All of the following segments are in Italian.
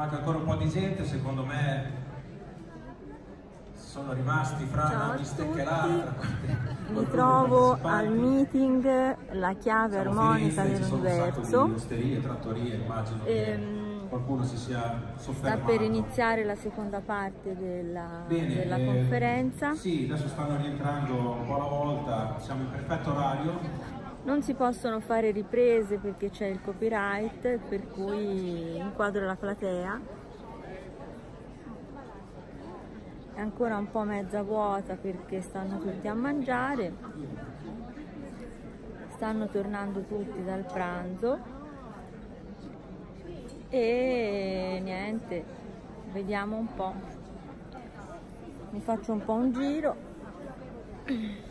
manca ancora un po' di gente, secondo me sono rimasti fra Ciao una bisteccherata. Mi trovo al meeting La chiave Siamo armonica dell'universo. Osterie, trattorie, immagino. Ehm, qualcuno si sia sofferto. Sta per iniziare la seconda parte della, Bene, della ehm, conferenza. Eh, sì, adesso stanno rientrando un po' alla volta, siamo in perfetto orario non si possono fare riprese perché c'è il copyright per cui inquadro la platea è ancora un po' mezza vuota perché stanno tutti a mangiare stanno tornando tutti dal pranzo e niente vediamo un po' mi faccio un po' un giro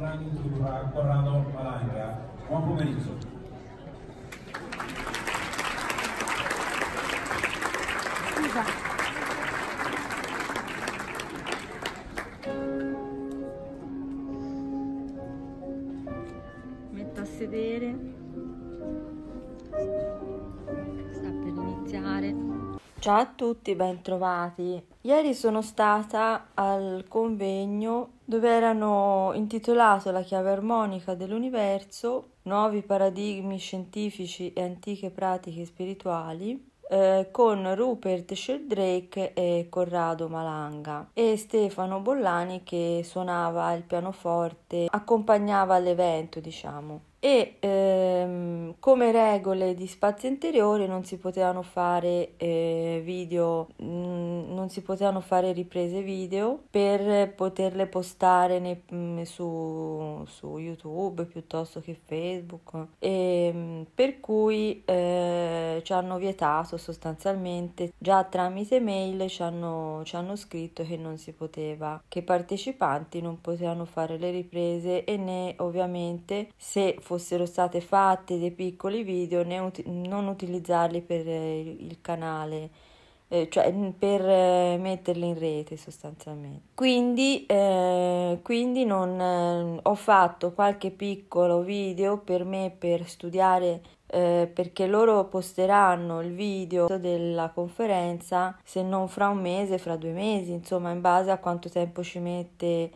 Fulani Zuruba Corrado Palanca. Juan Pomerizo. Ciao a tutti, bentrovati. Ieri sono stata al convegno dove erano intitolato La chiave armonica dell'universo, nuovi paradigmi scientifici e antiche pratiche spirituali eh, con Rupert Sheldrake e Corrado Malanga e Stefano Bollani che suonava il pianoforte, accompagnava l'evento, diciamo e ehm, come regole di spazio interiore non si potevano fare eh, video, mh, mm, non si potevano fare riprese video per poterle postare nei, mh, mm, su, su, YouTube piuttosto che Facebook, e, ehm, mh, per cui eh, ci hanno vietato sostanzialmente, già tramite mail ci hanno, ci hanno scritto che non si poteva, che i partecipanti non potevano fare le riprese e né ovviamente se fossero state fatte dei piccoli video ut- non utilizzarli per eh, il canale eh, cioè per eh, metterli in rete sostanzialmente quindi, eh, quindi non, eh, ho fatto qualche piccolo video per me per studiare eh, perché loro posteranno il video della conferenza se non fra un mese fra due mesi insomma in base a quanto tempo ci mette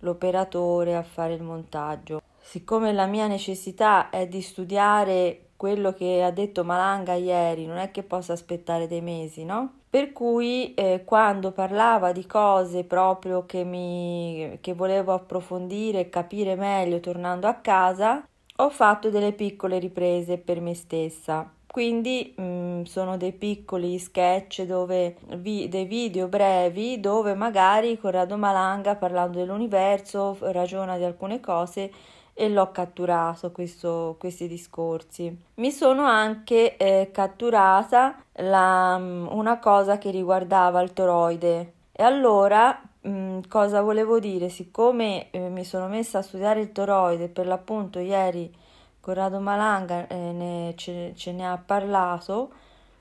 l'operatore a fare il montaggio siccome la mia necessità è di studiare quello che ha detto Malanga ieri, non è che possa aspettare dei mesi, no? Per cui eh, quando parlava di cose proprio che, mi, che volevo approfondire e capire meglio tornando a casa, ho fatto delle piccole riprese per me stessa. Quindi mh, mm, sono dei piccoli sketch dove vi, dei video brevi dove magari Corrado Malanga parlando dell'universo ragiona di alcune cose e l'ho catturato questo, questi discorsi. Mi sono anche eh, catturata la, mm, una cosa che riguardava il toroide e allora mh, mm, cosa volevo dire? Siccome eh, mi sono messa a studiare il toroide per l'appunto ieri Corrado Malanga eh, ne, ce, ce ne ha parlato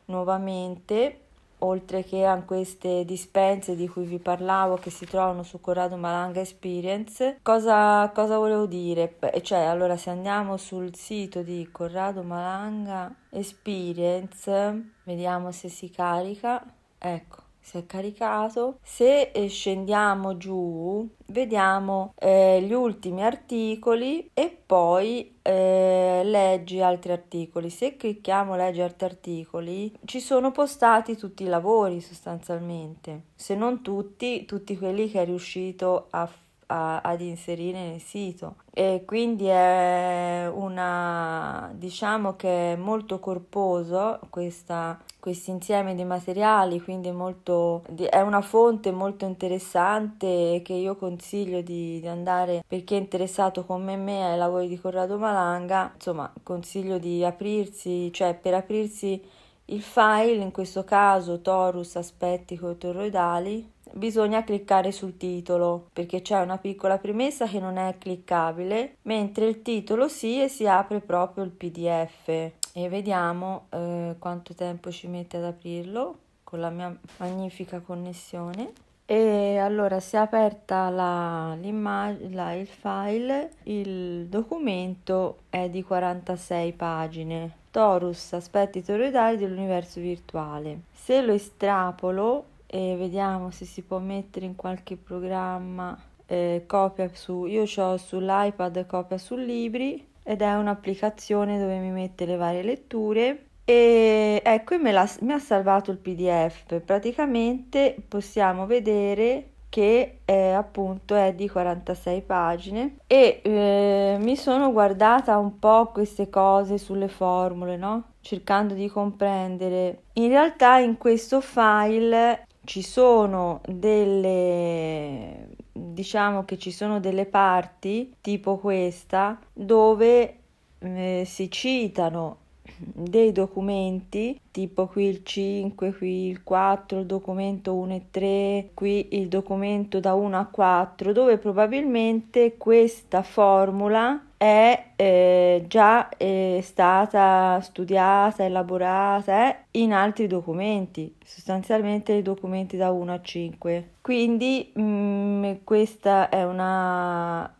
nuovamente oltre che a queste dispense di cui vi parlavo che si trovano su Corrado Malanga Experience. Cosa, cosa volevo dire? Cioè, allora, se andiamo sul sito di Corrado Malanga Experience, vediamo se si carica. Ecco, si è caricato se eh, scendiamo giù vediamo eh, gli ultimi articoli e poi eh, leggi altri articoli se clicchiamo leggi altri articoli ci sono postati tutti i lavori sostanzialmente se non tutti tutti quelli che è riuscito a fare a, ad inserire nel sito e quindi è una diciamo che è molto corposo questa, questo insieme di materiali quindi è, molto, è una fonte molto interessante che io consiglio di, di andare per chi è interessato come me ai lavori di Corrado Malanga insomma consiglio di aprirsi cioè per aprirsi il file in questo caso torus aspetti cotorroidali bisogna cliccare sul titolo perché c'è una piccola premessa che non è cliccabile, mentre il titolo sì e si apre proprio il PDF. E vediamo eh, quanto tempo ci mette ad aprirlo con la mia magnifica connessione. E allora si è aperta la, la, il file, il documento è di 46 pagine. Torus, aspetti toroidali dell'universo virtuale. Se lo estrapolo e vediamo se si può mettere in qualche programma eh, copia su io ho sull'iPad copia su libri ed è un'applicazione dove mi mette le varie letture e ecco me la, mi ha salvato il pdf praticamente possiamo vedere che eh, appunto è di 46 pagine e eh, mi sono guardata un po' queste cose sulle formule no cercando di comprendere in realtà in questo file ci sono delle diciamo che ci sono delle parti tipo questa dove eh, si citano dei documenti tipo qui il 5 qui il 4 il documento 1 e 3 qui il documento da 1 a 4 dove probabilmente questa formula è eh, già eh, stata studiata, elaborata eh, in altri documenti, sostanzialmente i documenti da 1 a 5. Quindi mh, mm, questa è, una,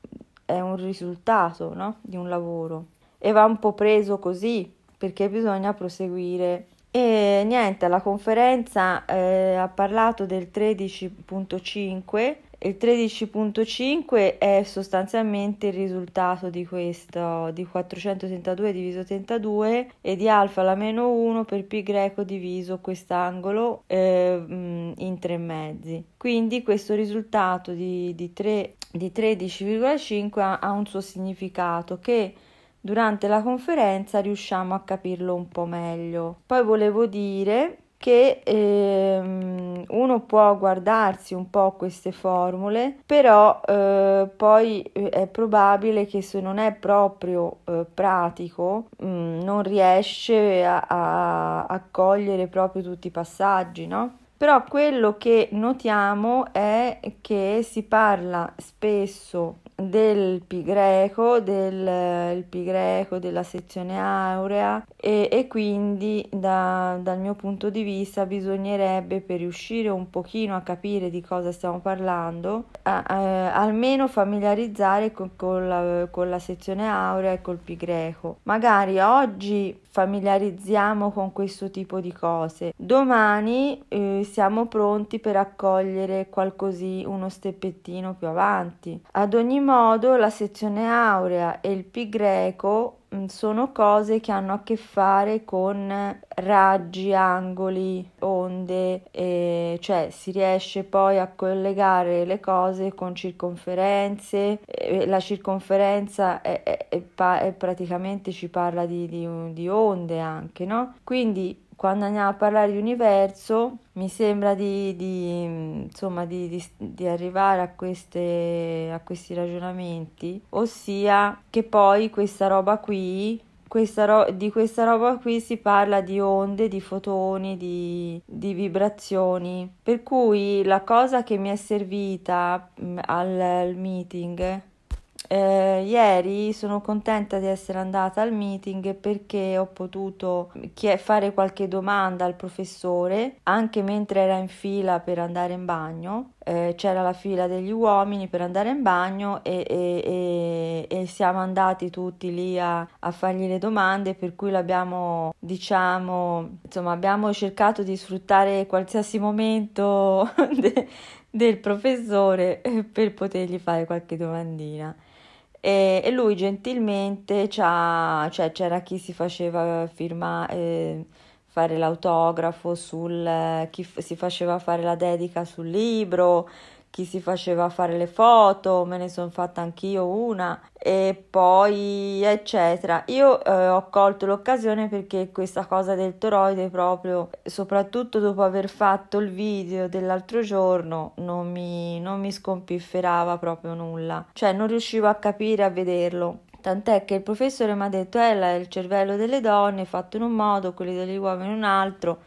è un risultato no? di un lavoro e va un po' preso così perché bisogna proseguire. E niente, la conferenza eh, ha parlato del 13.5 il 13.5 è sostanzialmente il risultato di questo di 432 diviso 32 e di alfa alla meno 1 per pi greco diviso quest'angolo eh, in tre mezzi. Quindi questo risultato di, di, di 13,5 ha, ha un suo significato che durante la conferenza riusciamo a capirlo un po' meglio. Poi volevo dire che ehm, uno può guardarsi un po' queste formule, però eh, poi eh, è probabile che se non è proprio eh, pratico mh, mm, non riesce a, a, a cogliere proprio tutti i passaggi, no? però quello che notiamo è che si parla spesso del pi greco, del pi greco, della sezione aurea e, e quindi da, dal mio punto di vista bisognerebbe per riuscire un pochino a capire di cosa stiamo parlando, a, a, almeno familiarizzare con, con, la, con la sezione aurea e col pi greco. Magari oggi familiarizziamo con questo tipo di cose, domani eh, siamo pronti per accogliere qualcosì uno steppettino più avanti. Ad ogni modo la sezione aurea e il pi greco mm, sono cose che hanno a che fare con raggi, angoli, onde, e cioè si riesce poi a collegare le cose con circonferenze, la circonferenza è, è, è, è praticamente ci parla di, di, di onde anche, no? Quindi quando andiamo a parlare di universo, mi sembra di, di insomma, di, di, di arrivare a, queste, a questi ragionamenti, ossia che poi questa roba qui questa ro- di questa roba qui si parla di onde, di fotoni, di, di vibrazioni. Per cui la cosa che mi è servita mm, al, al meeting eh, ieri sono contenta di essere andata al meeting perché ho potuto fare qualche domanda al professore anche mentre era in fila per andare in bagno. Eh, c'era la fila degli uomini per andare in bagno e, e, e, e siamo andati tutti lì a, a, fargli le domande, per cui l'abbiamo, diciamo, insomma, abbiamo cercato di sfruttare qualsiasi momento de, del professore per potergli fare qualche domandina e, e lui gentilmente c'ha, cioè, c'era chi si faceva firmare, eh, fare l'autografo, sul, chi f- si faceva fare la dedica sul libro chi si faceva fare le foto, me ne sono fatta anch'io una e poi eccetera. Io eh, ho colto l'occasione perché questa cosa del toroide proprio, soprattutto dopo aver fatto il video dell'altro giorno, non mi, non mi scompifferava proprio nulla, cioè non riuscivo a capire, a vederlo. Tant'è che il professore mi ha detto: Ella è il cervello delle donne, fatto in un modo, quelli degli uomini in un altro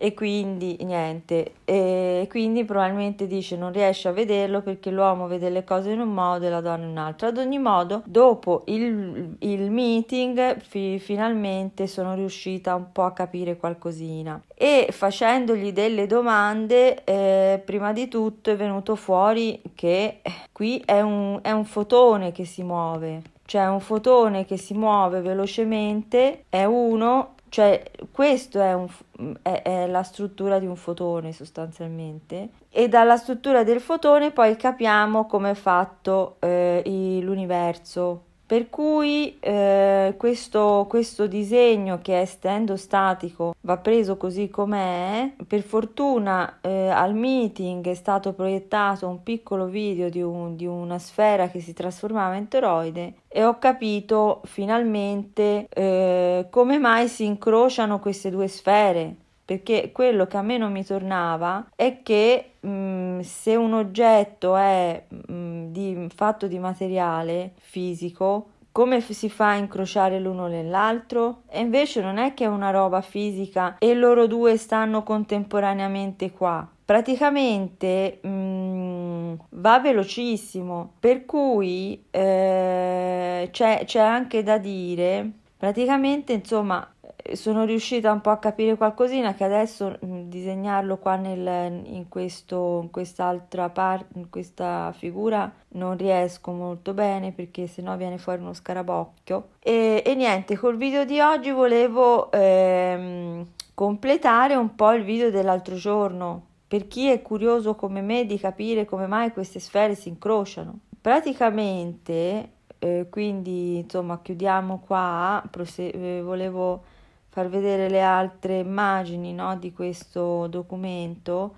e quindi niente, e quindi probabilmente dice non riesce a vederlo perché l'uomo vede le cose in un modo e la donna in un altro. Ad ogni modo, dopo il, il meeting, fi, finalmente sono riuscita un po' a capire qualcosina e facendogli delle domande, eh, prima di tutto è venuto fuori che eh, qui è un, è un fotone che si muove. Cioè un fotone che si muove velocemente è uno cioè, questa è, mm, è, è, la struttura di un fotone sostanzialmente e dalla struttura del fotone poi capiamo come è fatto eh, l'universo, per cui eh, questo, questo disegno che è stendo statico va preso così com'è. Per fortuna eh, al meeting è stato proiettato un piccolo video di, un, di una sfera che si trasformava in toroide e ho capito finalmente eh, come mai si incrociano queste due sfere perché quello che a me non mi tornava è che mh, mm, se un oggetto è mh, mm, di, fatto di materiale fisico, come si fa a incrociare l'uno nell'altro? E invece non è che è una roba fisica e loro due stanno contemporaneamente qua. Praticamente mm, va velocissimo, per cui eh, c'è, c'è anche da dire, praticamente insomma sono riuscita un po' a capire qualcosina che adesso mm, disegnarlo qua nel, in, questo, in quest'altra parte, in questa figura non riesco molto bene perché sennò viene fuori uno scarabocchio. E, e niente, col video di oggi volevo ehm, completare un po' il video dell'altro giorno. Per chi è curioso come me di capire come mai queste sfere si incrociano. Praticamente, eh, quindi insomma chiudiamo qua, prose- eh, volevo far vedere le altre immagini no, di questo documento.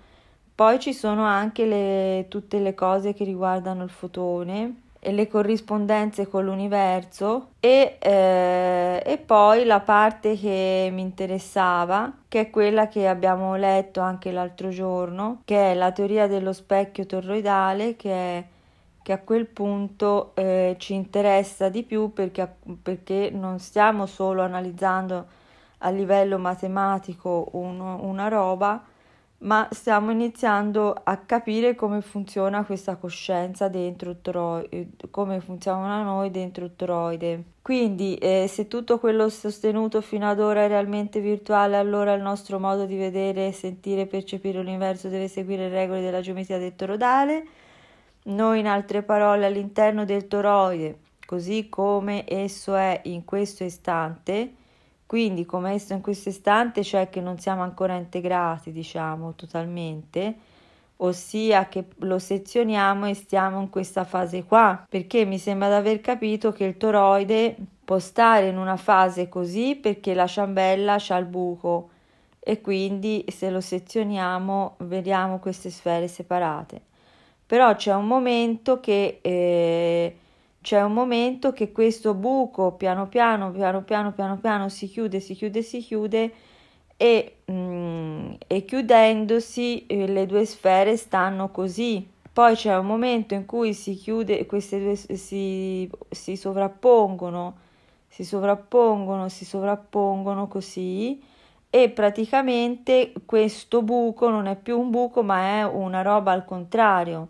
Poi ci sono anche le, tutte le cose che riguardano il fotone e le corrispondenze con l'universo e, eh, e poi la parte che mi interessava, che è quella che abbiamo letto anche l'altro giorno, che è la teoria dello specchio torroidale, che è che a quel punto eh, ci interessa di più perché, perché non stiamo solo analizzando a livello matematico uno, una roba, ma stiamo iniziando a capire come funziona questa coscienza dentro toroide, come funziona noi dentro toroide. Quindi, eh, se tutto quello sostenuto fino ad ora è realmente virtuale, allora il nostro modo di vedere, sentire e percepire l'universo deve seguire le regole della geometria del torodale. Noi, in altre parole, all'interno del toroide, così come esso è in questo istante, quindi, come esso in questo istante, cioè che non siamo ancora integrati, diciamo, totalmente, ossia che lo sezioniamo e stiamo in questa fase qua, perché mi sembra di aver capito che il toroide può stare in una fase così perché la ciambella ha il buco e quindi se lo sezioniamo vediamo queste sfere separate. Però c'è un momento che eh, c'è un momento che questo buco piano piano, piano piano, piano piano si chiude, si chiude, si chiude e, mm, e chiudendosi eh, le due sfere stanno così. Poi c'è un momento in cui si chiude, queste due si, si sovrappongono, si sovrappongono, si sovrappongono così e praticamente questo buco non è più un buco ma è una roba al contrario.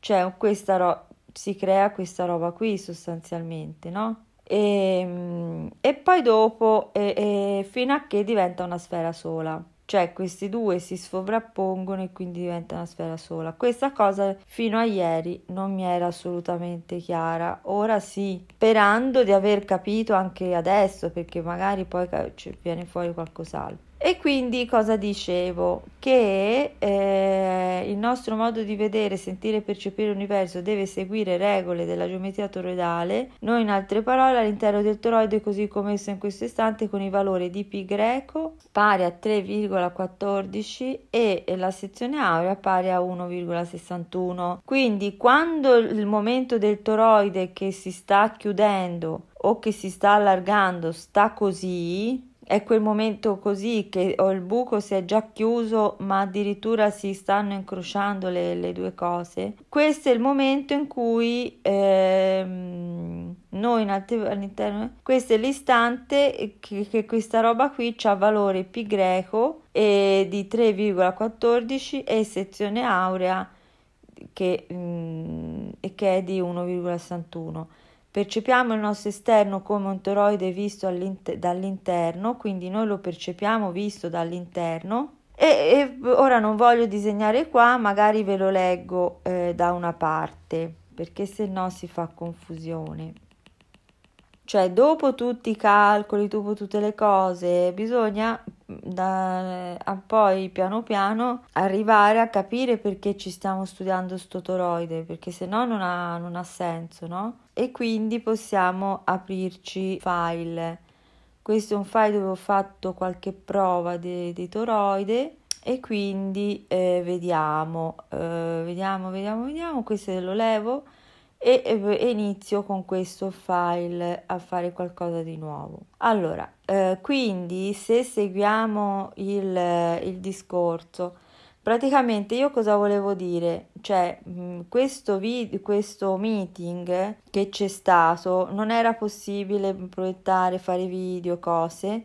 Cioè questa roba si crea questa roba qui sostanzialmente, no? E, mm, e poi dopo e, e fino a che diventa una sfera sola cioè questi due si sovrappongono e quindi diventa una sfera sola. Questa cosa fino a ieri non mi era assolutamente chiara, ora sì, sperando di aver capito anche adesso perché magari poi ci viene fuori qualcos'altro. E quindi cosa dicevo? Che eh, il nostro modo di vedere, sentire e percepire l'universo deve seguire regole della geometria toroidale, noi in altre parole all'interno del toroide così come messo in questo istante con il valore di π greco pari a 3,14 e la sezione aurea pari a 1,61. Quindi quando il momento del toroide che si sta chiudendo o che si sta allargando sta così, è quel momento così che o il buco si è già chiuso ma addirittura si stanno incrociando le, le due cose. Questo è il momento in cui ehm, noi all'interno, questo è l'istante che, che questa roba qui ha valore π greco e di 3,14 e sezione aurea che, mm, che è di 1,61. Percepiamo il nostro esterno come un toroide visto dall'interno, quindi noi lo percepiamo visto dall'interno. E, e, ora non voglio disegnare qua, magari ve lo leggo eh, da una parte, perché se no si fa confusione. Cioè, dopo tutti i calcoli, dopo tutte le cose, bisogna mm, da, poi piano piano arrivare a capire perché ci stiamo studiando sto toroide, perché se no non ha, non ha senso, no? E quindi possiamo aprirci file. Questo è un file dove ho fatto qualche prova di, di toroide e quindi eh, vediamo, eh, vediamo, vediamo, vediamo, questo lo levo e, e inizio con questo file a fare qualcosa di nuovo. Allora, eh, quindi se seguiamo il, il discorso, Praticamente io cosa volevo dire? Cioè, mm, questo, video, questo meeting che c'è stato non era possibile proiettare, fare video, cose,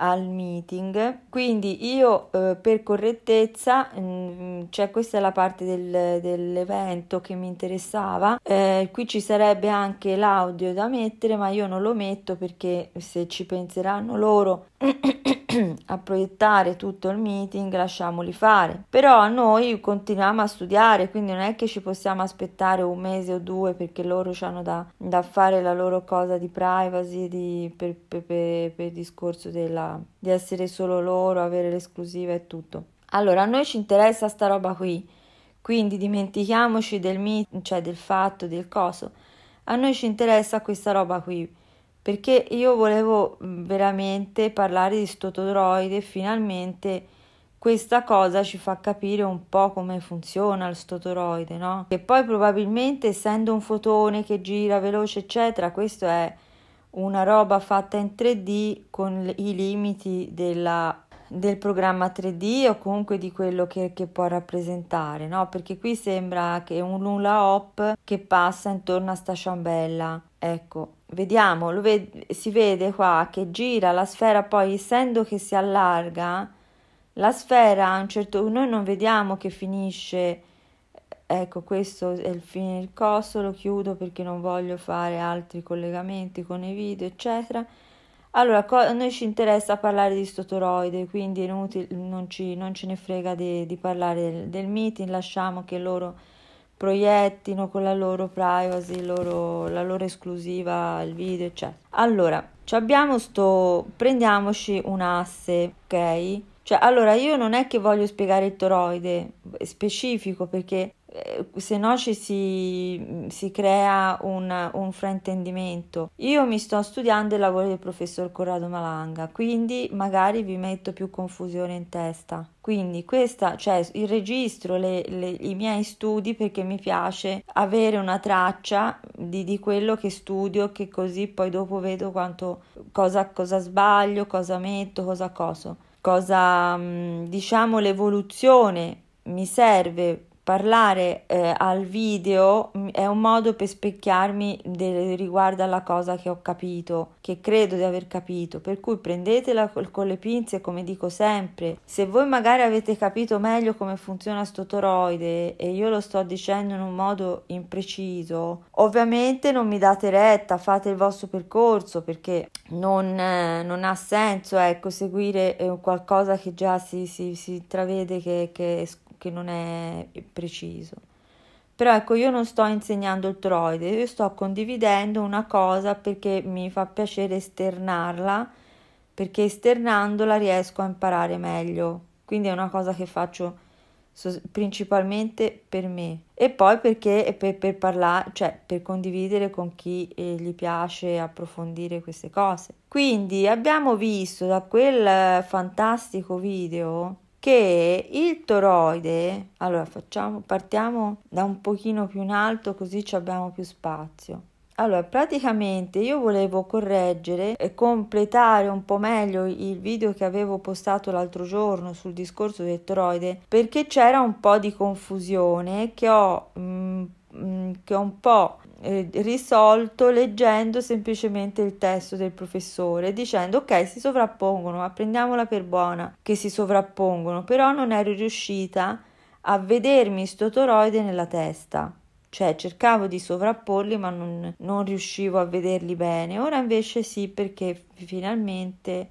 al meeting. Quindi io eh, per correttezza, mh, mm, cioè questa è la parte del, dell'evento che mi interessava, eh, qui ci sarebbe anche l'audio da mettere ma io non lo metto perché se ci penseranno loro a proiettare tutto il meeting, lasciamoli fare. Però noi continuiamo a studiare, quindi non è che ci possiamo aspettare un mese o due perché loro hanno da, da fare la loro cosa di privacy, di, per, per, per, per, il discorso della, di essere solo loro, avere l'esclusiva e tutto. Allora, a noi ci interessa sta roba qui, quindi dimentichiamoci del meeting, cioè del fatto, del coso. A noi ci interessa questa roba qui perché io volevo mm, veramente parlare di stotodroide e finalmente questa cosa ci fa capire un po' come funziona il stotoroide, no? Che poi probabilmente essendo un fotone che gira veloce, eccetera, questo è una roba fatta in 3D con i limiti della, del programma 3D o comunque di quello che, che può rappresentare, no? Perché qui sembra che un lula hop che passa intorno a sta ciambella, ecco vediamo, ved- si vede qua che gira la sfera, poi essendo che si allarga, la sfera a un certo punto, noi non vediamo che finisce, ecco questo è il fine del costo, lo chiudo perché non voglio fare altri collegamenti con i video, eccetera. Allora, co- a noi ci interessa parlare di stotoroide, quindi è inutile, non, ci, non ce ne frega di, di parlare del, del meeting, lasciamo che loro proiettino con la loro privacy, loro, la loro esclusiva, il video, eccetera. Allora, abbiamo sto, prendiamoci un asse, ok? Cioè, allora io non è che voglio spiegare il toroide specifico perché eh, se no ci si, si crea un, un, fraintendimento. Io mi sto studiando il lavoro del professor Corrado Malanga, quindi magari vi metto più confusione in testa. Quindi questa, cioè il registro le, le, i miei studi perché mi piace avere una traccia di, di, quello che studio, che così poi dopo vedo quanto, cosa, cosa sbaglio, cosa metto, cosa coso. Cosa diciamo l'evoluzione mi serve parlare eh, al video è un modo per specchiarmi de- riguardo alla cosa che ho capito, che credo di aver capito, per cui prendetela col- con le pinze come dico sempre. Se voi magari avete capito meglio come funziona sto toroide e io lo sto dicendo in un modo impreciso, ovviamente non mi date retta, fate il vostro percorso perché non, eh, non ha senso ecco, seguire eh, qualcosa che già si, si, si intravede che, che che non è preciso. Però ecco, io non sto insegnando il troide, io sto condividendo una cosa perché mi fa piacere esternarla, perché esternandola riesco a imparare meglio. Quindi è una cosa che faccio principalmente per me e poi perché per, per parlare cioè per condividere con chi eh, gli piace approfondire queste cose quindi abbiamo visto da quel eh, fantastico video che il toroide, allora facciamo, partiamo da un pochino più in alto così abbiamo più spazio. Allora, praticamente io volevo correggere e completare un po' meglio il video che avevo postato l'altro giorno sul discorso del toroide perché c'era un po' di confusione che ho, mm, mm che ho un po' Eh, risolto leggendo semplicemente il testo del professore dicendo ok si sovrappongono ma prendiamola per buona che si sovrappongono però non ero riuscita a vedermi sto toroide nella testa cioè cercavo di sovrapporli ma non, non riuscivo a vederli bene ora invece sì perché finalmente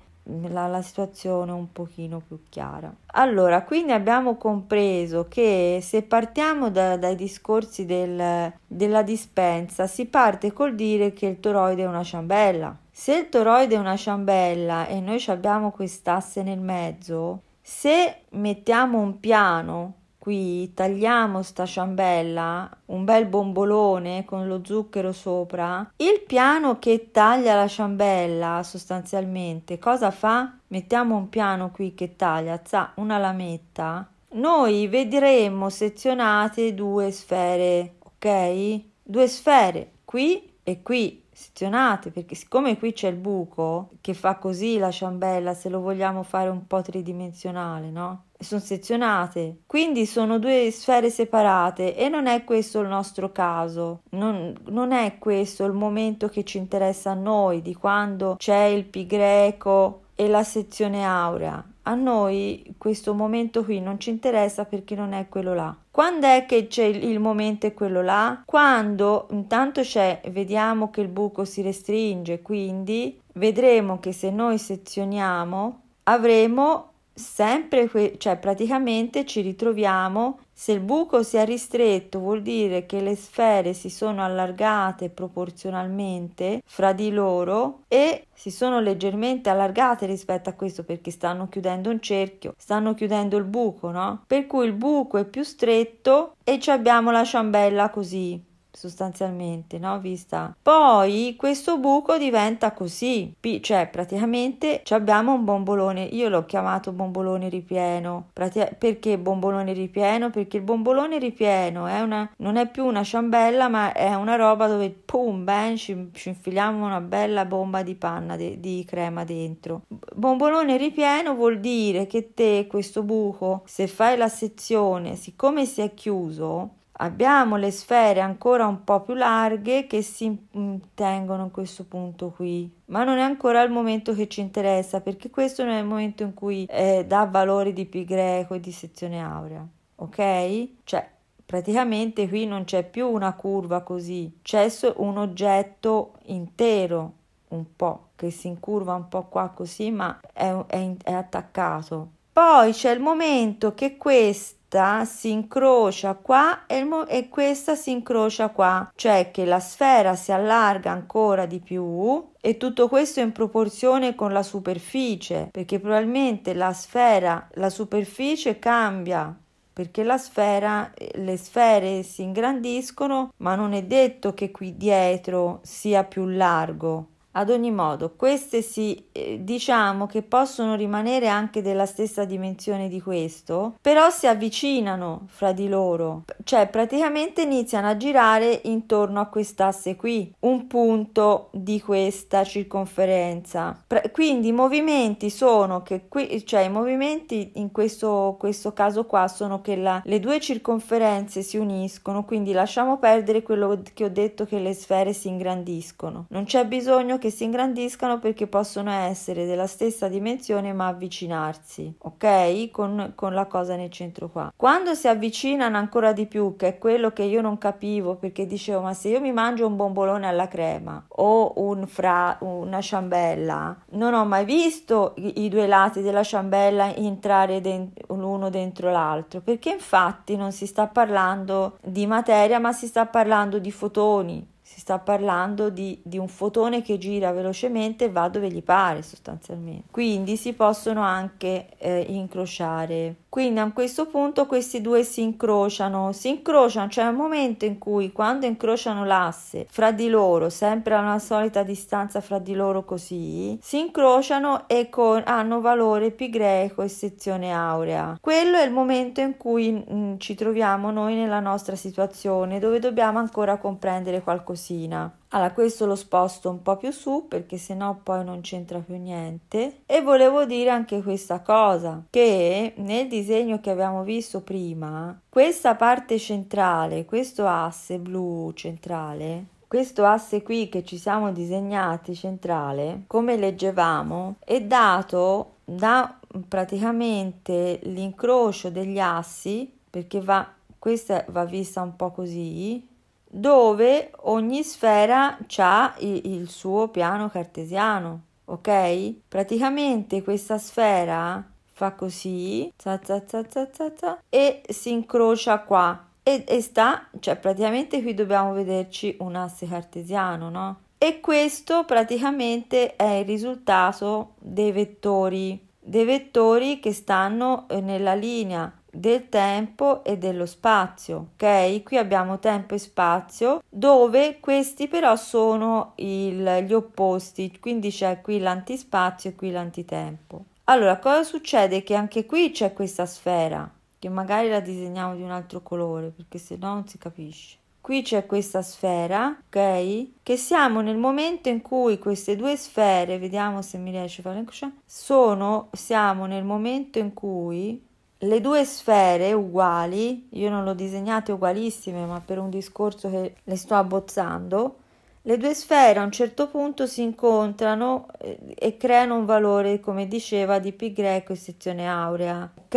la, la, situazione un pochino più chiara. Allora, quindi abbiamo compreso che se partiamo da, dai discorsi del, della dispensa, si parte col dire che il toroide è una ciambella. Se il toroide è una ciambella e noi abbiamo quest'asse nel mezzo, se mettiamo un piano Qui tagliamo sta ciambella, un bel bombolone con lo zucchero sopra. Il piano che taglia la ciambella sostanzialmente cosa fa? Mettiamo un piano qui che taglia, za, una lametta. Noi vedremo sezionate due sfere, ok? Due sfere, qui e qui sezionate perché siccome qui c'è il buco che fa così la ciambella se lo vogliamo fare un po' tridimensionale no sono sezionate, quindi sono due sfere separate e non è questo il nostro caso, non, non è questo il momento che ci interessa a noi di quando c'è il pi greco e la sezione aurea. A noi questo momento qui non ci interessa perché non è quello là. Quando è che c'è il, il momento è quello là? Quando intanto c'è, vediamo che il buco si restringe, quindi vedremo che se noi sezioniamo avremo sempre, que- cioè praticamente ci ritroviamo, se il buco si è ristretto vuol dire che le sfere si sono allargate proporzionalmente fra di loro e si sono leggermente allargate rispetto a questo perché stanno chiudendo un cerchio, stanno chiudendo il buco, no? Per cui il buco è più stretto e ci abbiamo la ciambella così sostanzialmente, no? Vista. Poi questo buco diventa così, cioè praticamente abbiamo un bombolone, io l'ho chiamato bombolone ripieno, Pratica- perché bombolone ripieno? Perché il bombolone ripieno è una, non è più una ciambella ma è una roba dove pum, ben, ci, ci infiliamo una bella bomba di panna, de- di crema dentro. Bombolone ripieno vuol dire che te questo buco, se fai la sezione, siccome si è chiuso, abbiamo le sfere ancora un po' più larghe che si mm, tengono in questo punto qui ma non è ancora il momento che ci interessa perché questo non è il momento in cui eh, dà valori di pi greco e di sezione aurea ok cioè praticamente qui non c'è più una curva così c'è un oggetto intero un po' che si incurva un po' qua così ma è, è, è attaccato poi c'è il momento che questo si incrocia qua e, e, questa si incrocia qua, cioè che la sfera si allarga ancora di più e tutto questo in proporzione con la superficie, perché probabilmente la sfera, la superficie cambia perché la sfera, le sfere si ingrandiscono, ma non è detto che qui dietro sia più largo. Ad ogni modo, queste si eh, diciamo che possono rimanere anche della stessa dimensione di questo, però si avvicinano fra di loro, cioè praticamente iniziano a girare intorno a quest'asse qui, un punto di questa circonferenza. Pre- quindi i movimenti sono che qui, cioè i movimenti in questo, questo caso qua sono che la, le due circonferenze si uniscono, quindi lasciamo perdere quello che ho detto che le sfere si ingrandiscono. Non c'è bisogno che si ingrandiscano perché possono essere della stessa dimensione ma avvicinarsi, ok? Con, con la cosa nel centro qua. Quando si avvicinano ancora di più, che è quello che io non capivo perché dicevo ma se io mi mangio un bombolone alla crema o un fra, una ciambella, non ho mai visto i, i due lati della ciambella entrare de- l'uno dentro l'altro perché infatti non si sta parlando di materia ma si sta parlando di fotoni si sta parlando di, di, un fotone che gira velocemente e va dove gli pare sostanzialmente. Quindi si possono anche eh, incrociare. Quindi a questo punto questi due si incrociano, si incrociano, c'è cioè un momento in cui quando incrociano l'asse fra di loro, sempre a una solita distanza fra di loro così, si incrociano e con, hanno valore pi greco e sezione aurea. Quello è il momento in cui mh, mm, ci troviamo noi nella nostra situazione dove dobbiamo ancora comprendere qualcosina rosina allora questo lo sposto un po' più su perché sennò poi non c'entra più niente e volevo dire anche questa cosa che nel disegno che abbiamo visto prima questa parte centrale questo asse blu centrale questo asse qui che ci siamo disegnati centrale, come leggevamo, è dato da praticamente l'incrocio degli assi, perché va, questa va vista un po' così, dove ogni sfera ha il suo piano cartesiano, ok? Praticamente questa sfera fa così, za, za, za, e si incrocia qua e, e sta, cioè praticamente qui dobbiamo vederci un asse cartesiano, no? E questo praticamente è il risultato dei vettori, dei vettori che stanno eh, nella linea del tempo e dello spazio, ok? Qui abbiamo tempo e spazio, dove questi però sono il, gli opposti, quindi c'è qui l'antispazio e qui l'antitempo. Allora, cosa succede? Che anche qui c'è questa sfera, che magari la disegniamo di un altro colore, perché se no non si capisce. Qui c'è questa sfera, ok? Che siamo nel momento in cui queste due sfere, vediamo se mi riesce a fare un sono, siamo nel momento in cui le due sfere uguali, io non l'ho disegnate ugualissime, ma per un discorso che le sto abbozzando, le due sfere a un certo punto si incontrano eh, e creano un valore, come diceva, di pi greco e sezione aurea, ok?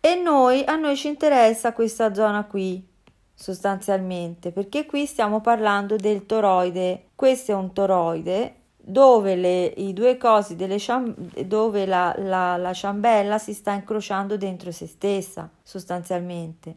E noi, a noi ci interessa questa zona qui, sostanzialmente, perché qui stiamo parlando del toroide. Questo è un toroide dove le, i due cosi delle dove la, la, la ciambella si sta incrociando dentro se stessa, sostanzialmente.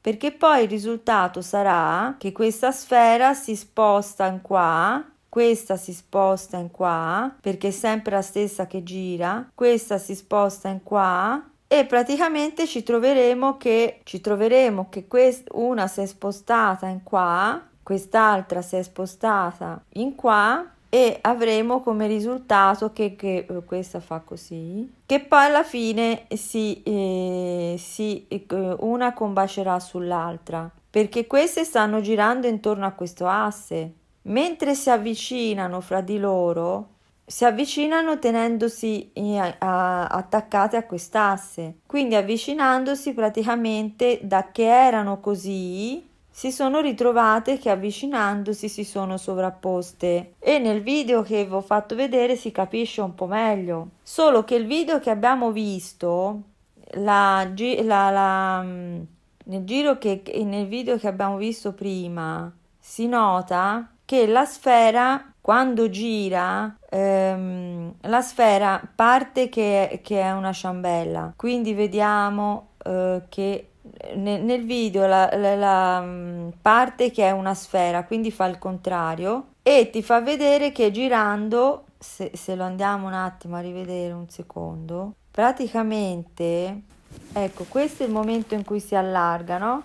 Perché poi il risultato sarà che questa sfera si sposta in qua questa si sposta in qua perché è sempre la stessa che gira, questa si sposta in qua e praticamente ci troveremo che, ci troveremo che una si è spostata in qua, quest'altra si è spostata in qua e avremo come risultato che, che, eh, questa fa così che poi alla fine si, eh, si eh, una combacerà sull'altra perché queste stanno girando intorno a questo asse mentre si avvicinano fra di loro si avvicinano tenendosi eh, a, attaccate a quest'asse quindi avvicinandosi praticamente da che erano così si sono ritrovate che avvicinandosi si sono sovrapposte e nel video che vi ho fatto vedere si capisce un po' meglio. Solo che il video che abbiamo visto, la, la, la, mm, nel, giro che, nel video che abbiamo visto prima, si nota che la sfera quando gira ehm, la sfera parte che, che, è una ciambella quindi vediamo eh, che nel video la, la, la, mm, parte che è una sfera, quindi fa il contrario e ti fa vedere che girando, se, se lo andiamo un attimo a rivedere un secondo, praticamente, ecco, questo è il momento in cui si allargano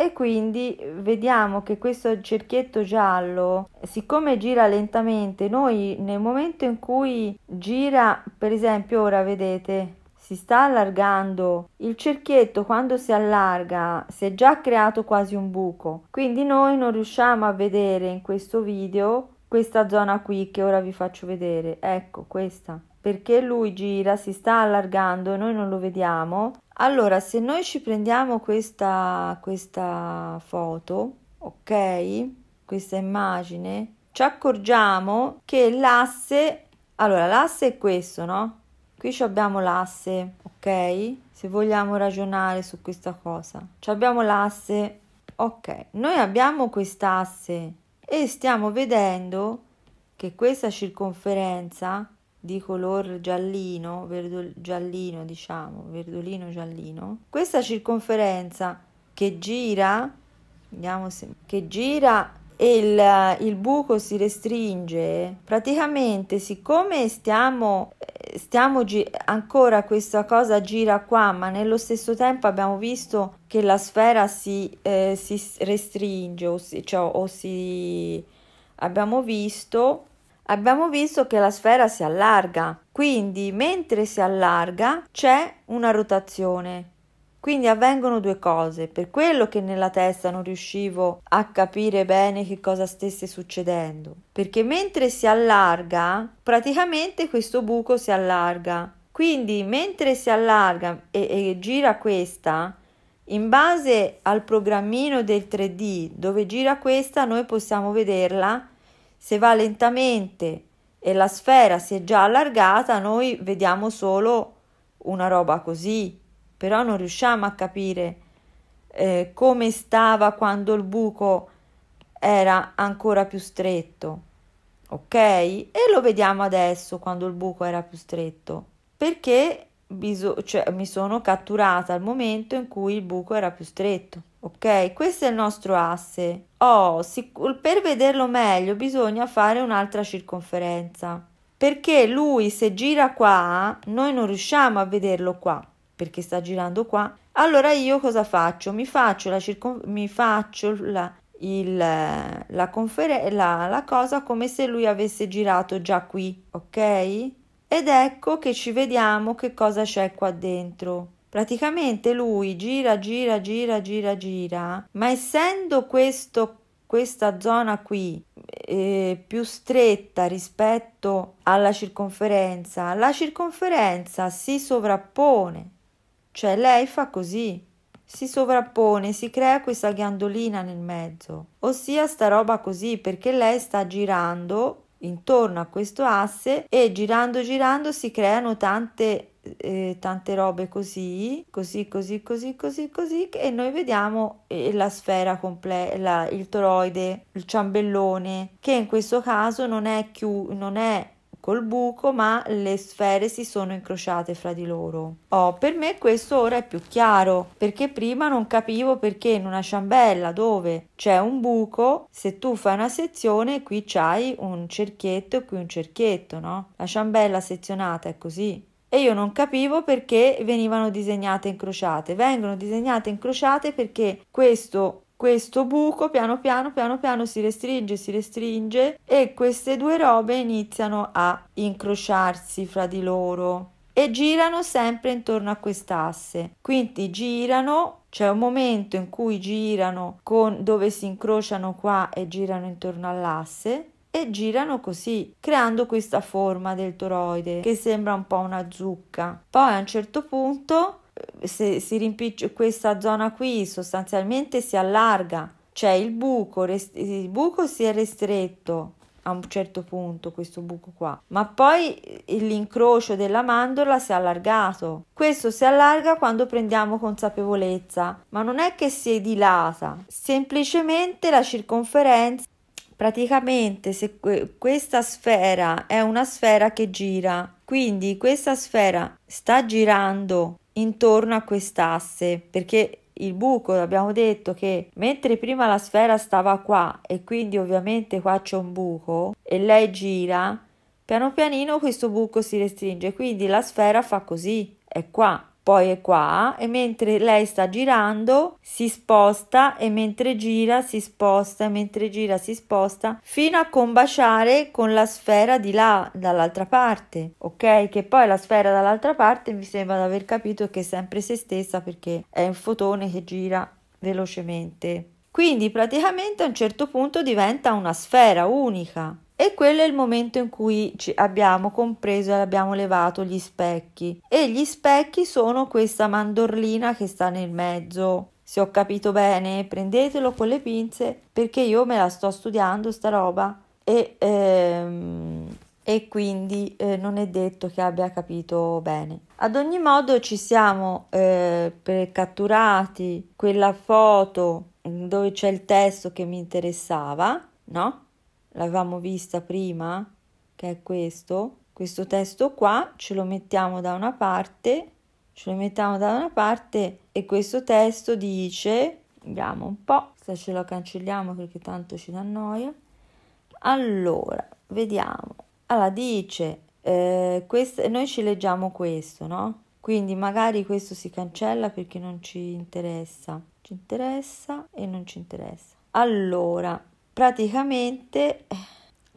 e quindi vediamo che questo cerchietto giallo siccome gira lentamente noi nel momento in cui gira per esempio ora vedete si sta allargando il cerchietto quando si allarga si è già creato quasi un buco quindi noi non riusciamo a vedere in questo video questa zona qui che ora vi faccio vedere ecco questa perché lui gira si sta allargando e noi non lo vediamo allora se noi ci prendiamo questa questa foto ok questa immagine ci accorgiamo che l'asse allora l'asse è questo no Qui abbiamo l'asse, ok? Se vogliamo ragionare su questa cosa. abbiamo l'asse, ok. Noi abbiamo quest'asse e stiamo vedendo che questa circonferenza di color giallino, verdo, giallino diciamo, verdolino giallino, questa circonferenza che gira, vediamo se, che gira il, il buco si restringe, praticamente siccome stiamo stiamo gi- ancora questa cosa gira qua, ma nello stesso tempo abbiamo visto che la sfera si, eh, si restringe o si, cioè, o si... Abbiamo visto, abbiamo visto che la sfera si allarga, quindi mentre si allarga c'è una rotazione quindi avvengono due cose, per quello che nella testa non riuscivo a capire bene che cosa stesse succedendo, perché mentre si allarga, praticamente questo buco si allarga. Quindi mentre si allarga e, e gira questa, in base al programmino del 3D dove gira questa, noi possiamo vederla se va lentamente e la sfera si è già allargata, noi vediamo solo una roba così però non riusciamo a capire eh, come stava quando il buco era ancora più stretto, ok? E lo vediamo adesso quando il buco era più stretto, perché biso- cioè, mi sono catturata al momento in cui il buco era più stretto. Ok, questo è il nostro asse. Oh, sic- per vederlo meglio bisogna fare un'altra circonferenza. Perché lui se gira qua, noi non riusciamo a vederlo qua perché sta girando qua. Allora io cosa faccio? Mi faccio la, circon- mi faccio la, il, la, conferen- la, la cosa come se lui avesse girato già qui, ok? Ed ecco che ci vediamo che cosa c'è qua dentro. Praticamente lui gira, gira, gira, gira, gira, ma essendo questo, questa zona qui eh, più stretta rispetto alla circonferenza, la circonferenza si sovrappone cioè lei fa così, si sovrappone, si crea questa ghiandolina nel mezzo, ossia sta roba così perché lei sta girando intorno a questo asse e girando girando si creano tante eh, tante robe così così così così così così e noi vediamo eh, la sfera completa il toroide il ciambellone che in questo caso non è, chiu- non è col buco, ma le sfere si sono incrociate fra di loro. Oh, per me questo ora è più chiaro, perché prima non capivo perché in una ciambella dove c'è un buco, se tu fai una sezione qui c'hai un cerchietto e qui un cerchietto, no? La ciambella sezionata è così e io non capivo perché venivano disegnate incrociate. Vengono disegnate incrociate perché questo questo buco piano piano piano piano si restringe, si restringe e queste due robe iniziano a incrociarsi fra di loro e girano sempre intorno a quest'asse. Quindi girano, c'è un momento in cui girano con dove si incrociano qua e girano intorno all'asse e girano così, creando questa forma del toroide che sembra un po' una zucca. Poi a un certo punto se si rimpiccia questa zona qui sostanzialmente si allarga, cioè il buco, rest- il buco si è ristretto a un certo punto questo buco qua, ma poi l'incrocio della mandorla si è allargato. Questo si allarga quando prendiamo consapevolezza, ma non è che si è dilata, semplicemente la circonferenza praticamente se que- questa sfera è una sfera che gira, quindi questa sfera sta girando intorno a quest'asse perché il buco abbiamo detto che mentre prima la sfera stava qua e quindi ovviamente qua c'è un buco e lei gira piano pianino questo buco si restringe quindi la sfera fa così è qua poi è qua e mentre lei sta girando si sposta e mentre gira si sposta e mentre gira si sposta fino a combaciare con la sfera di là dall'altra parte ok che poi la sfera dall'altra parte mi sembra di aver capito che è sempre se stessa perché è un fotone che gira velocemente quindi praticamente a un certo punto diventa una sfera unica e quello è il momento in cui abbiamo compreso e abbiamo levato gli specchi. E gli specchi sono questa mandorlina che sta nel mezzo. Se ho capito bene, prendetelo con le pinze perché io me la sto studiando sta roba e, ehm, e quindi eh, non è detto che abbia capito bene. Ad ogni modo ci siamo eh, catturati quella foto dove c'è il testo che mi interessava, no? l'avevamo vista prima, che è questo, questo testo qua, ce lo mettiamo da una parte, ce lo mettiamo da una parte e questo testo dice, vediamo un po', se ce lo cancelliamo perché tanto ci dà noia, allora, vediamo, allora dice, eh, quest- noi ci leggiamo questo, no? Quindi magari questo si cancella perché non ci interessa, ci interessa e non ci interessa. Allora, praticamente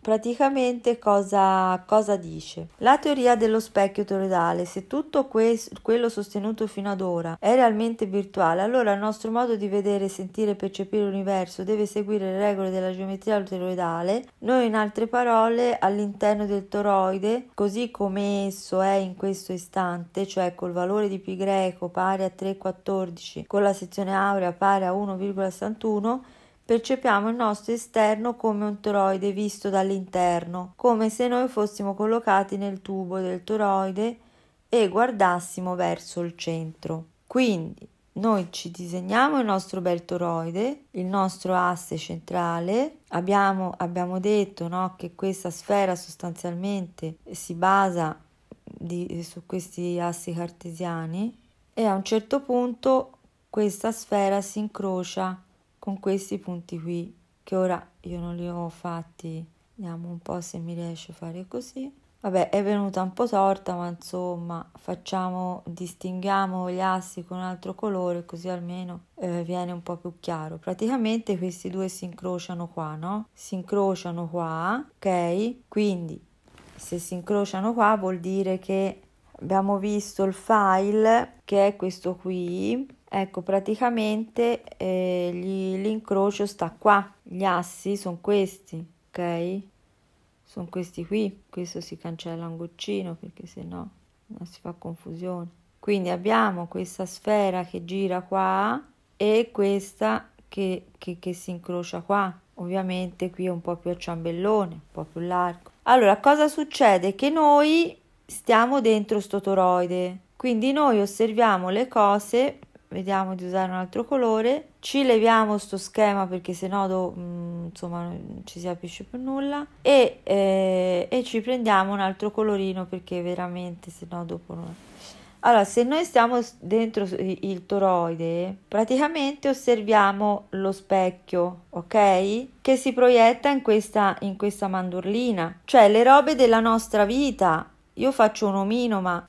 praticamente cosa, cosa, dice? La teoria dello specchio toroidale, se tutto que- quello sostenuto fino ad ora è realmente virtuale, allora il nostro modo di vedere, sentire e percepire l'universo deve seguire le regole della geometria toroidale, noi in altre parole all'interno del toroide, così come esso è in questo istante, cioè col valore di π greco pari a 3,14, con la sezione aurea pari a 1,61, percepiamo il nostro esterno come un toroide visto dall'interno, come se noi fossimo collocati nel tubo del toroide e guardassimo verso il centro. Quindi noi ci disegniamo il nostro bel toroide, il nostro asse centrale, abbiamo, abbiamo detto no, che questa sfera sostanzialmente si basa di, su questi assi cartesiani e a un certo punto questa sfera si incrocia con questi punti qui, che ora io non li ho fatti, vediamo un po' se mi riesce a fare così. Vabbè, è venuta un po' torta, ma insomma, facciamo, distinguiamo gli assi con un altro colore, così almeno eh, viene un po' più chiaro. Praticamente questi due si incrociano qua, no? Si incrociano qua, ok? Quindi, se si incrociano qua vuol dire che abbiamo visto il file, che è questo qui, Ecco, praticamente eh, l'incrocio sta qua, gli assi sono questi, ok? Sono questi qui, questo si cancella un goccino perché se no eh, si fa confusione. Quindi abbiamo questa sfera che gira qua e questa che, che, che si incrocia qua. Ovviamente qui è un po' più a ciambellone, un po' più largo. Allora, cosa succede? Che noi stiamo dentro sto toroide, quindi noi osserviamo le cose vediamo di usare un altro colore ci leviamo sto schema perché sennò do, mm, insomma non ci si capisce più nulla e, eh, e, ci prendiamo un altro colorino perché veramente sennò dopo non... allora se noi stiamo dentro il toroide praticamente osserviamo lo specchio ok che si proietta in questa, in questa mandorlina cioè le robe della nostra vita io faccio un omino, ma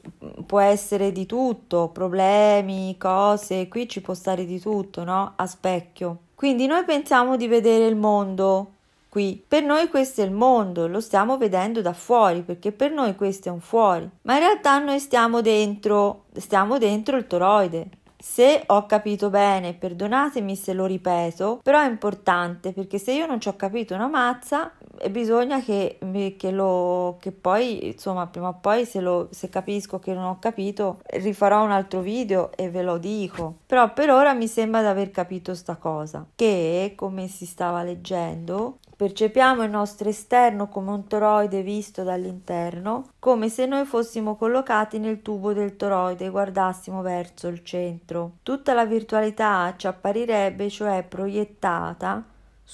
può essere di tutto, problemi, cose, qui ci può stare di tutto, no? A specchio. Quindi noi pensiamo di vedere il mondo qui. Per noi questo è il mondo, lo stiamo vedendo da fuori, perché per noi questo è un fuori. Ma in realtà noi stiamo dentro, stiamo dentro il toroide. Se ho capito bene, perdonatemi se lo ripeto, però è importante perché se io non ci ho capito una mazza, eh, bisogna che, che, lo, che poi, insomma, prima o poi se, lo, se capisco che non ho capito, rifarò un altro video e ve lo dico. Però per ora mi sembra di aver capito sta cosa, che come si stava leggendo, percepiamo il nostro esterno come un toroide visto dall'interno come se noi fossimo collocati nel tubo del toroide e guardassimo verso il centro. Tutta la virtualità ci apparirebbe cioè proiettata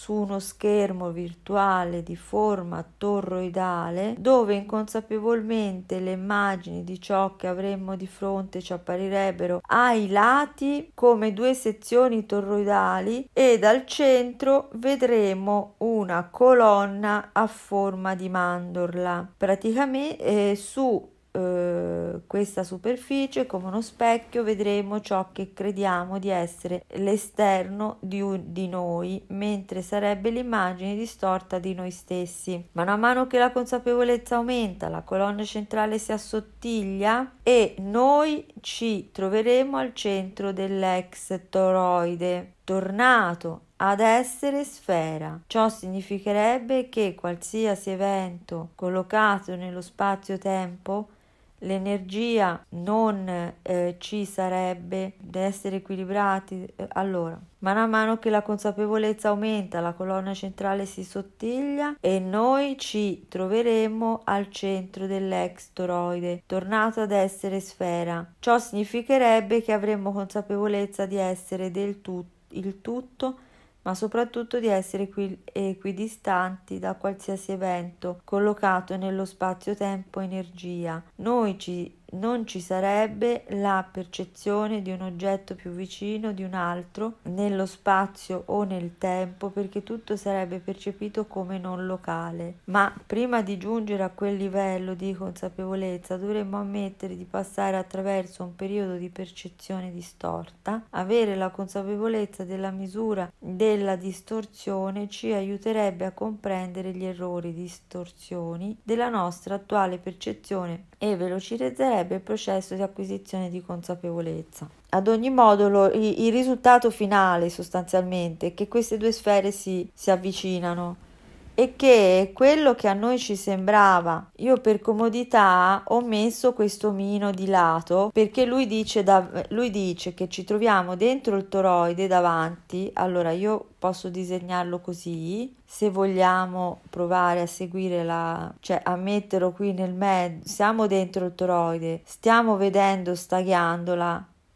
su uno schermo virtuale di forma torroidale dove inconsapevolmente le immagini di ciò che avremmo di fronte ci apparirebbero ai lati come due sezioni torroidali e dal centro vedremo una colonna a forma di mandorla praticamente eh, su eh, questa superficie come uno specchio vedremo ciò che crediamo di essere l'esterno di, un, di noi, mentre sarebbe l'immagine distorta di noi stessi. man mano che la consapevolezza aumenta, la colonna centrale si assottiglia e noi ci troveremo al centro dell'ex toroide, tornato ad essere sfera. Ciò significherebbe che qualsiasi evento collocato nello spazio-tempo l'energia non eh, ci sarebbe, deve essere equilibrati. Eh, allora, mano a mano che la consapevolezza aumenta, la colonna centrale si sottiglia e noi ci troveremo al centro dell'extoroide tornato ad essere sfera. Ciò significherebbe che avremmo consapevolezza di essere del tutto il tutto ma soprattutto di essere equidistanti da qualsiasi evento collocato nello spazio-tempo-energia. Noi ci non ci sarebbe la percezione di un oggetto più vicino di un altro nello spazio o nel tempo perché tutto sarebbe percepito come non locale. Ma prima di giungere a quel livello di consapevolezza dovremmo ammettere di passare attraverso un periodo di percezione distorta. Avere la consapevolezza della misura della distorsione ci aiuterebbe a comprendere gli errori, distorsioni della nostra attuale percezione e velocizzerebbe sarebbe il processo di acquisizione di consapevolezza. Ad ogni modo, lo, il, il risultato finale sostanzialmente è che queste due sfere si, si avvicinano e che quello che a noi ci sembrava, io per comodità ho messo questo mino di lato perché lui dice, da, lui dice che ci troviamo dentro il toroide davanti, allora io posso disegnarlo così, se vogliamo provare a seguire la, cioè a metterlo qui nel mezzo, siamo dentro il toroide, stiamo vedendo sta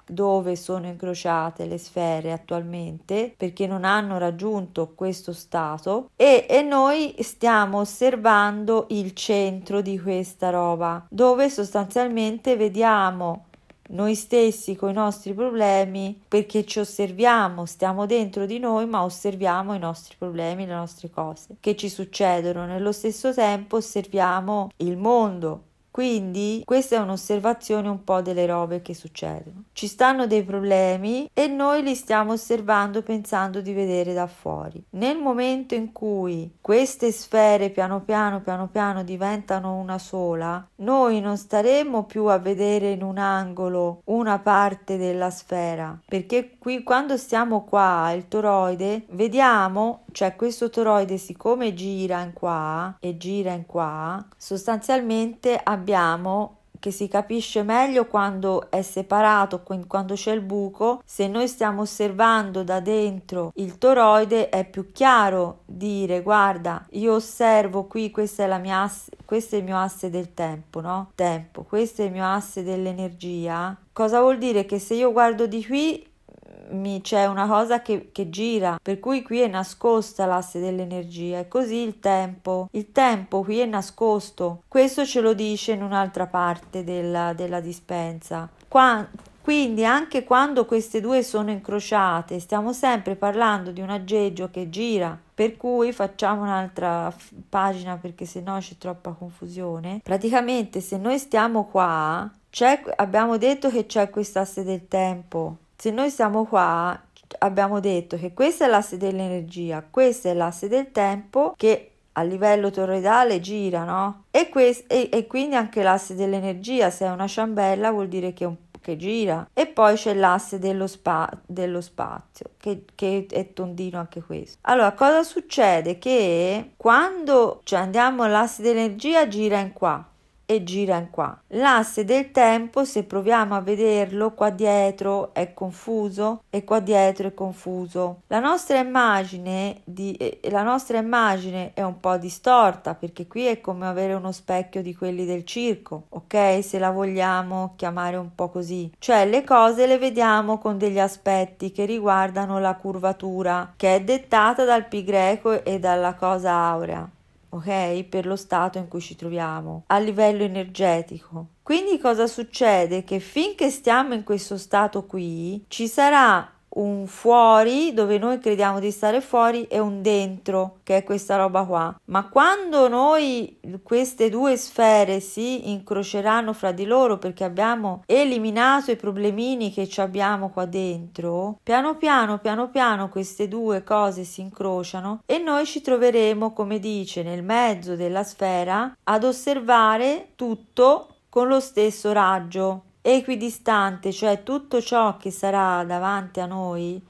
dove sono incrociate le sfere attualmente perché non hanno raggiunto questo stato e, e, noi stiamo osservando il centro di questa roba dove sostanzialmente vediamo noi stessi con i nostri problemi perché ci osserviamo, stiamo dentro di noi ma osserviamo i nostri problemi, le nostre cose che ci succedono. Nello stesso tempo osserviamo il mondo quindi questa è un'osservazione un po' delle robe che succedono. Ci stanno dei problemi e noi li stiamo osservando pensando di vedere da fuori. Nel momento in cui queste sfere piano piano piano piano diventano una sola, noi non staremo più a vedere in un angolo una parte della sfera, perché qui quando stiamo qua il toroide vediamo cioè questo toroide siccome gira in qua e gira in qua, sostanzialmente abbiamo che si capisce meglio quando è separato, quando c'è il buco, se noi stiamo osservando da dentro il toroide è più chiaro dire guarda io osservo qui questa è la mia questo è il mio asse del tempo, no? Tempo, questo è il mio asse dell'energia. Cosa vuol dire che se io guardo di qui mi c'è una cosa che, che gira, per cui qui è nascosta l'asse dell'energia e così il tempo. Il tempo qui è nascosto. Questo ce lo dice in un'altra parte della, della dispensa. Qua, quindi anche quando queste due sono incrociate, stiamo sempre parlando di un aggeggio che gira, per cui facciamo un'altra f- pagina perché sennò c'è troppa confusione. Praticamente se noi stiamo qua, abbiamo detto che c'è quest'asse del tempo se noi siamo qua, abbiamo detto che questa è l'asse dell'energia, questa è l'asse del tempo che a livello toroidale gira, no? E, questo, e, e quindi anche l'asse dell'energia, se è una ciambella vuol dire che è un che gira e poi c'è l'asse dello, spa, dello spazio che, che, è tondino anche questo allora cosa succede che quando cioè andiamo l'asse dell'energia gira in qua e gira in qua. L'asse del tempo, se proviamo a vederlo, qua dietro è confuso e qua dietro è confuso. La nostra immagine, di, eh, la nostra immagine è un po' distorta perché qui è come avere uno specchio di quelli del circo, ok? Se la vogliamo chiamare un po' così. Cioè le cose le vediamo con degli aspetti che riguardano la curvatura che è dettata dal pi greco e dalla cosa aurea ok? Per lo stato in cui ci troviamo a livello energetico. Quindi cosa succede? Che finché stiamo in questo stato qui ci sarà un fuori dove noi crediamo di stare fuori e un dentro che è questa roba qua ma quando noi queste due sfere si incroceranno fra di loro perché abbiamo eliminato i problemini che ci abbiamo qua dentro piano piano piano piano queste due cose si incrociano e noi ci troveremo come dice nel mezzo della sfera ad osservare tutto con lo stesso raggio equidistante, cioè tutto ciò che sarà davanti a noi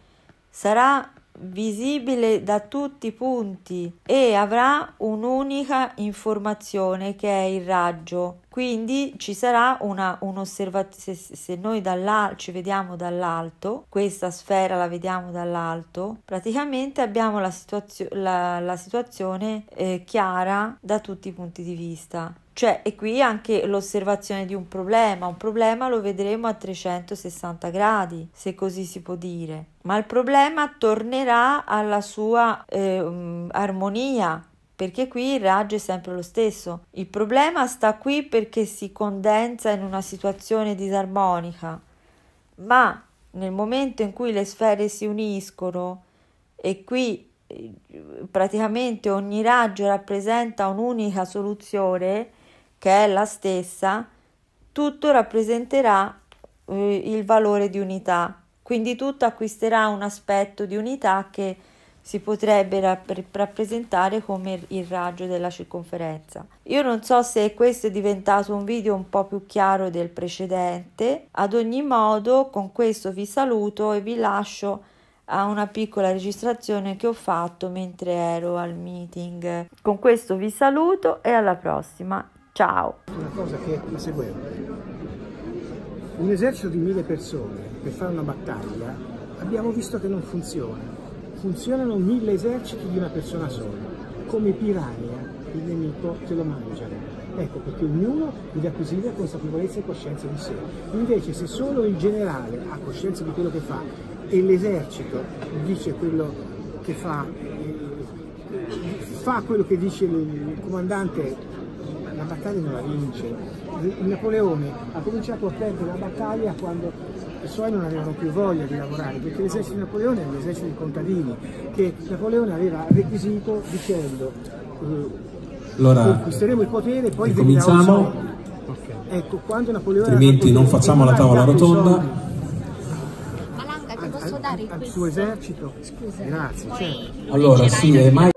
sarà visibile da tutti i punti e avrà un'unica informazione che è il raggio. Quindi ci sarà una, un'osservazione, se, se, noi ci vediamo dall'alto, questa sfera la vediamo dall'alto, praticamente abbiamo la, situazio- la, la situazione eh, chiara da tutti i punti di vista. Cioè, e qui anche l'osservazione di un problema. Un problema lo vedremo a 360 gradi, se così si può dire. Ma il problema tornerà alla sua eh, armonia, perché qui il raggio è sempre lo stesso. Il problema sta qui perché si condensa in una situazione disarmonica, ma nel momento in cui le sfere si uniscono e qui eh, praticamente ogni raggio rappresenta un'unica soluzione, che è la stessa, tutto rappresenterà eh, il valore di unità. Quindi tutto acquisterà un aspetto di unità che si potrebbe rapp- rappresentare come il raggio della circonferenza. Io non so se questo è diventato un video un po' più chiaro del precedente, ad ogni modo con questo vi saluto e vi lascio a una piccola registrazione che ho fatto mentre ero al meeting. Con questo vi saluto e alla prossima. Ciao. Una cosa che è la seguente. Un esercito di mille persone per fare una battaglia abbiamo visto che non funziona. Funzionano mille eserciti di una persona sola. Come piragna eh. il nemico te lo mangia. Ecco perché ognuno deve acquisire consapevolezza e coscienza di sé. Invece se solo il generale ha coscienza di quello che fa e l'esercito dice quello che fa, eh, fa quello che dice il comandante la battaglia non la vince. Il Napoleone ha cominciato a perdere la battaglia quando i suoi non avevano più voglia di lavorare, perché l'esercito di Napoleone era un esercito di contadini che Napoleone aveva requisito dicendo eh, allora, conquisteremo il potere e poi cominciamo. Okay. Ecco, quando Napoleone altrimenti non facciamo la tavola rotonda al, al suo esercito? Scusa. Grazie. Certo. Allora, sì, è mai